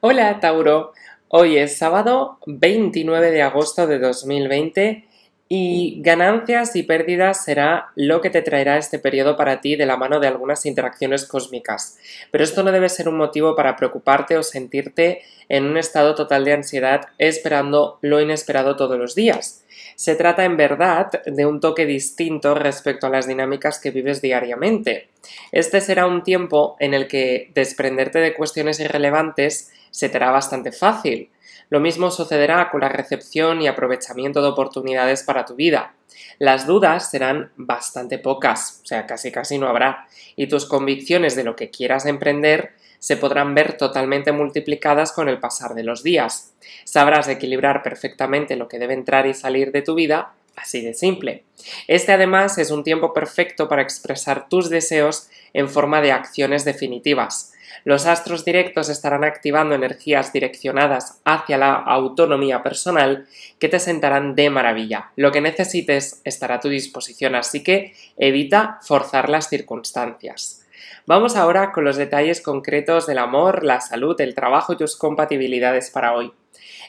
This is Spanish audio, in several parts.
Hola Tauro, hoy es sábado 29 de agosto de 2020 y ganancias y pérdidas será lo que te traerá este periodo para ti de la mano de algunas interacciones cósmicas. Pero esto no debe ser un motivo para preocuparte o sentirte en un estado total de ansiedad esperando lo inesperado todos los días. Se trata en verdad de un toque distinto respecto a las dinámicas que vives diariamente. Este será un tiempo en el que desprenderte de cuestiones irrelevantes se te hará bastante fácil. Lo mismo sucederá con la recepción y aprovechamiento de oportunidades para tu vida. Las dudas serán bastante pocas, o sea, casi casi no habrá, y tus convicciones de lo que quieras emprender se podrán ver totalmente multiplicadas con el pasar de los días. Sabrás equilibrar perfectamente lo que debe entrar y salir de tu vida, así de simple. Este además es un tiempo perfecto para expresar tus deseos en forma de acciones definitivas. Los astros directos estarán activando energías direccionadas hacia la autonomía personal que te sentarán de maravilla. Lo que necesites estará a tu disposición, así que evita forzar las circunstancias. Vamos ahora con los detalles concretos del amor, la salud, el trabajo y tus compatibilidades para hoy.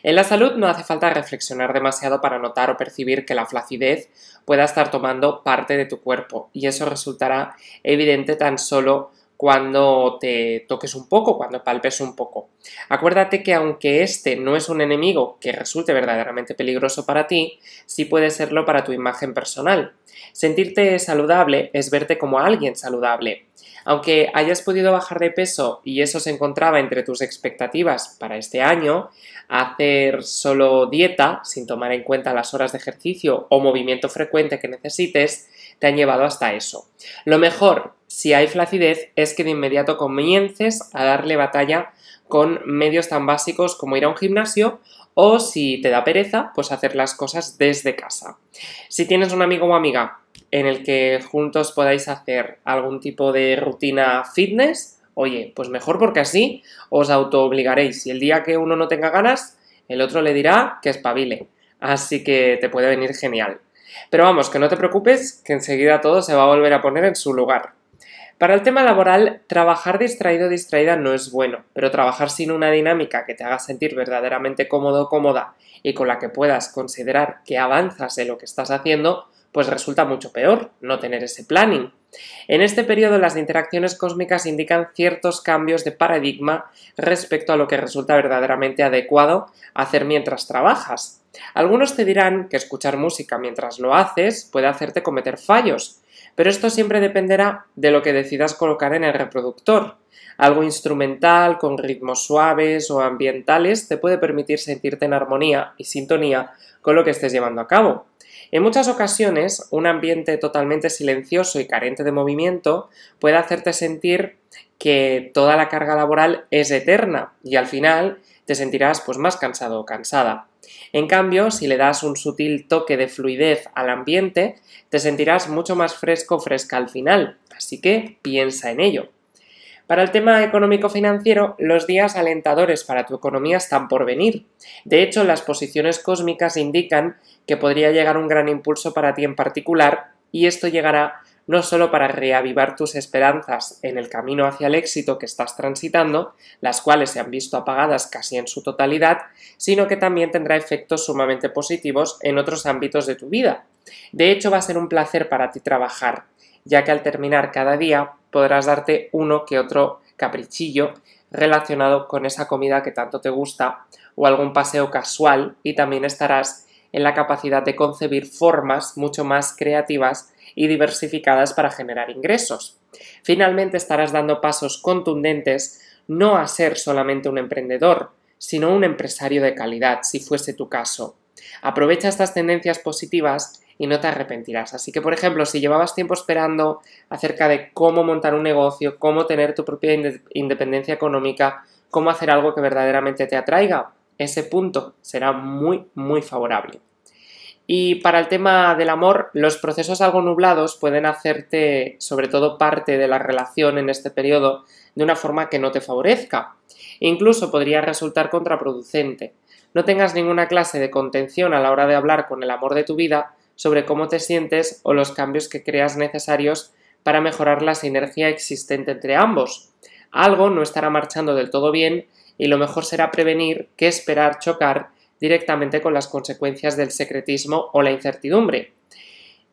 En la salud no hace falta reflexionar demasiado para notar o percibir que la flacidez pueda estar tomando parte de tu cuerpo y eso resultará evidente tan solo cuando te toques un poco, cuando palpes un poco. Acuérdate que aunque este no es un enemigo que resulte verdaderamente peligroso para ti, sí puede serlo para tu imagen personal. Sentirte saludable es verte como alguien saludable. Aunque hayas podido bajar de peso y eso se encontraba entre tus expectativas para este año, hacer solo dieta, sin tomar en cuenta las horas de ejercicio o movimiento frecuente que necesites, te han llevado hasta eso. Lo mejor si hay flacidez, es que de inmediato comiences a darle batalla con medios tan básicos como ir a un gimnasio o si te da pereza, pues hacer las cosas desde casa. Si tienes un amigo o amiga en el que juntos podáis hacer algún tipo de rutina fitness, oye, pues mejor porque así os autoobligaréis y el día que uno no tenga ganas, el otro le dirá que espabile. Así que te puede venir genial. Pero vamos, que no te preocupes, que enseguida todo se va a volver a poner en su lugar. Para el tema laboral, trabajar distraído o distraída no es bueno, pero trabajar sin una dinámica que te haga sentir verdaderamente cómodo o cómoda y con la que puedas considerar que avanzas en lo que estás haciendo, pues resulta mucho peor no tener ese planning. En este periodo las interacciones cósmicas indican ciertos cambios de paradigma respecto a lo que resulta verdaderamente adecuado hacer mientras trabajas. Algunos te dirán que escuchar música mientras lo haces puede hacerte cometer fallos, pero esto siempre dependerá de lo que decidas colocar en el reproductor. Algo instrumental, con ritmos suaves o ambientales, te puede permitir sentirte en armonía y sintonía con lo que estés llevando a cabo. En muchas ocasiones, un ambiente totalmente silencioso y carente de movimiento puede hacerte sentir que toda la carga laboral es eterna y al final te sentirás pues más cansado o cansada. En cambio, si le das un sutil toque de fluidez al ambiente, te sentirás mucho más fresco fresca al final, así que piensa en ello. Para el tema económico-financiero, los días alentadores para tu economía están por venir. De hecho, las posiciones cósmicas indican que podría llegar un gran impulso para ti en particular y esto llegará no solo para reavivar tus esperanzas en el camino hacia el éxito que estás transitando, las cuales se han visto apagadas casi en su totalidad, sino que también tendrá efectos sumamente positivos en otros ámbitos de tu vida. De hecho, va a ser un placer para ti trabajar, ya que al terminar cada día podrás darte uno que otro caprichillo relacionado con esa comida que tanto te gusta o algún paseo casual y también estarás en la capacidad de concebir formas mucho más creativas y diversificadas para generar ingresos. Finalmente estarás dando pasos contundentes no a ser solamente un emprendedor, sino un empresario de calidad, si fuese tu caso. Aprovecha estas tendencias positivas y no te arrepentirás. Así que, por ejemplo, si llevabas tiempo esperando acerca de cómo montar un negocio, cómo tener tu propia independencia económica, cómo hacer algo que verdaderamente te atraiga, ese punto será muy, muy favorable. Y para el tema del amor, los procesos algo nublados pueden hacerte, sobre todo, parte de la relación en este periodo de una forma que no te favorezca. Incluso podría resultar contraproducente. No tengas ninguna clase de contención a la hora de hablar con el amor de tu vida sobre cómo te sientes o los cambios que creas necesarios para mejorar la sinergia existente entre ambos. Algo no estará marchando del todo bien y lo mejor será prevenir que esperar chocar directamente con las consecuencias del secretismo o la incertidumbre.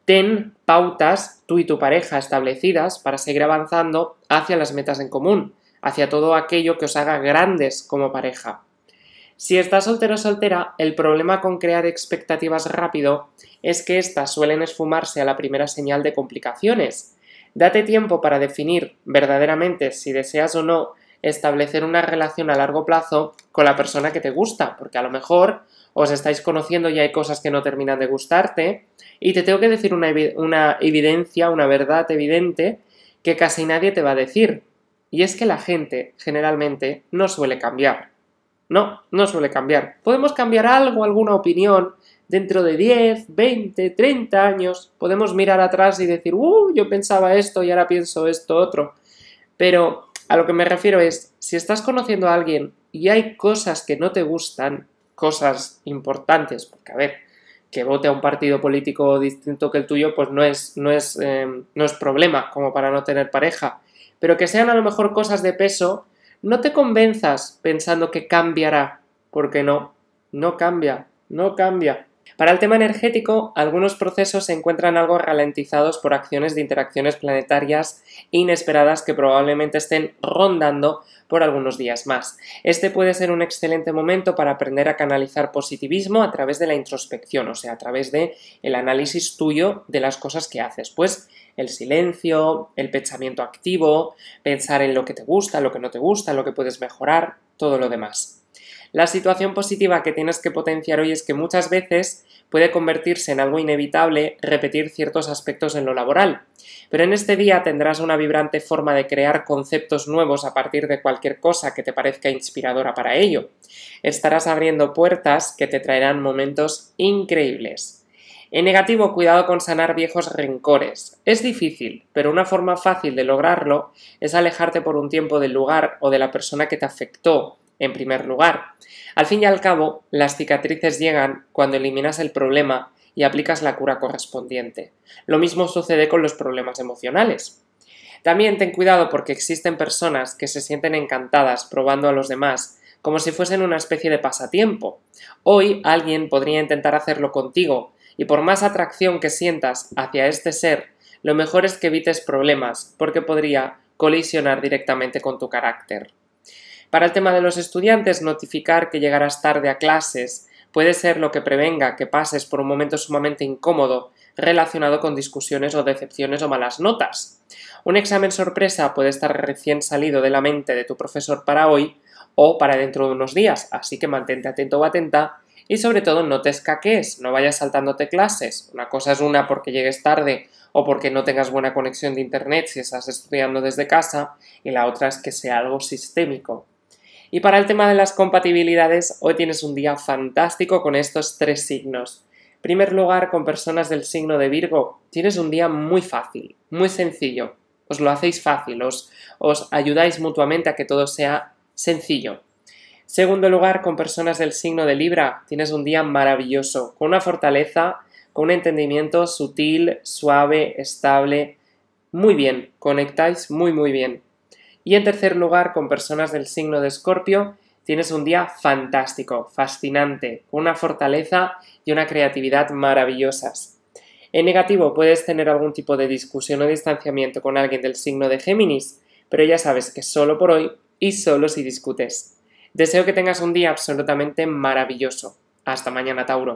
Ten pautas tú y tu pareja establecidas para seguir avanzando hacia las metas en común, hacia todo aquello que os haga grandes como pareja. Si estás soltero o soltera, el problema con crear expectativas rápido es que éstas suelen esfumarse a la primera señal de complicaciones. Date tiempo para definir verdaderamente si deseas o no establecer una relación a largo plazo con la persona que te gusta, porque a lo mejor os estáis conociendo y hay cosas que no terminan de gustarte, y te tengo que decir una, evidencia, una verdad evidente, que casi nadie te va a decir, y es que la gente generalmente no suele cambiar. No, no suele cambiar. Podemos cambiar algo, alguna opinión, dentro de 10, 20, 30 años, podemos mirar atrás y decir, uh, yo pensaba esto y ahora pienso esto otro. Pero a lo que me refiero es, si estás conociendo a alguien y hay cosas que no te gustan, cosas importantes, porque a ver, que vote a un partido político distinto que el tuyo, pues no es, no es, em, no es problema como para no tener pareja, pero que sean a lo mejor cosas de peso, no te convenzas pensando que cambiará, porque no, no cambia, no cambia. Para el tema energético, algunos procesos se encuentran algo ralentizados por acciones de interacciones planetarias inesperadas que probablemente estén rondando por algunos días más. Este puede ser un excelente momento para aprender a canalizar positivismo a través de la introspección, o sea, a través de el análisis tuyo de las cosas que haces, pues el silencio, el pensamiento activo, pensar en lo que te gusta, lo que no te gusta, lo que puedes mejorar, todo lo demás. La situación positiva que tienes que potenciar hoy es que muchas veces puede convertirse en algo inevitable repetir ciertos aspectos en lo laboral. Pero en este día tendrás una vibrante forma de crear conceptos nuevos a partir de cualquier cosa que te parezca inspiradora para ello. Estarás abriendo puertas que te traerán momentos increíbles. En negativo, cuidado con sanar viejos rencores. Es difícil, pero una forma fácil de lograrlo es alejarte por un tiempo del lugar o de la persona que te afectó en primer lugar. Al fin y al cabo, las cicatrices llegan cuando eliminas el problema y aplicas la cura correspondiente. Lo mismo sucede con los problemas emocionales. También ten cuidado porque existen personas que se sienten encantadas probando a los demás como si fuesen una especie de pasatiempo. Hoy alguien podría intentar hacerlo contigo, y por más atracción que sientas hacia este ser, lo mejor es que evites problemas, porque podría colisionar directamente con tu carácter. Para el tema de los estudiantes, notificar que llegarás tarde a clases puede ser lo que prevenga que pases por un momento sumamente incómodo relacionado con discusiones o decepciones o malas notas. Un examen sorpresa puede estar recién salido de la mente de tu profesor para hoy o para dentro de unos días, así que mantente atento o atenta y sobre todo no te escaques, no vayas saltándote clases. Una cosa es una porque llegues tarde o porque no tengas buena conexión de internet si estás estudiando desde casa y la otra es que sea algo sistémico. Y para el tema de las compatibilidades, hoy tienes un día fantástico con estos tres signos. En primer lugar, con personas del signo de Virgo, tienes un día muy fácil, muy sencillo. Os lo hacéis fácil, os, os ayudáis mutuamente a que todo sea sencillo. Segundo lugar, con personas del signo de Libra, tienes un día maravilloso, con una fortaleza, con un entendimiento sutil, suave, estable. Muy bien, conectáis muy, muy bien. Y en tercer lugar, con personas del signo de Escorpio, tienes un día fantástico, fascinante, una fortaleza y una creatividad maravillosas. En negativo, puedes tener algún tipo de discusión o distanciamiento con alguien del signo de Géminis, pero ya sabes que solo por hoy y solo si discutes. Deseo que tengas un día absolutamente maravilloso. Hasta mañana, Tauro.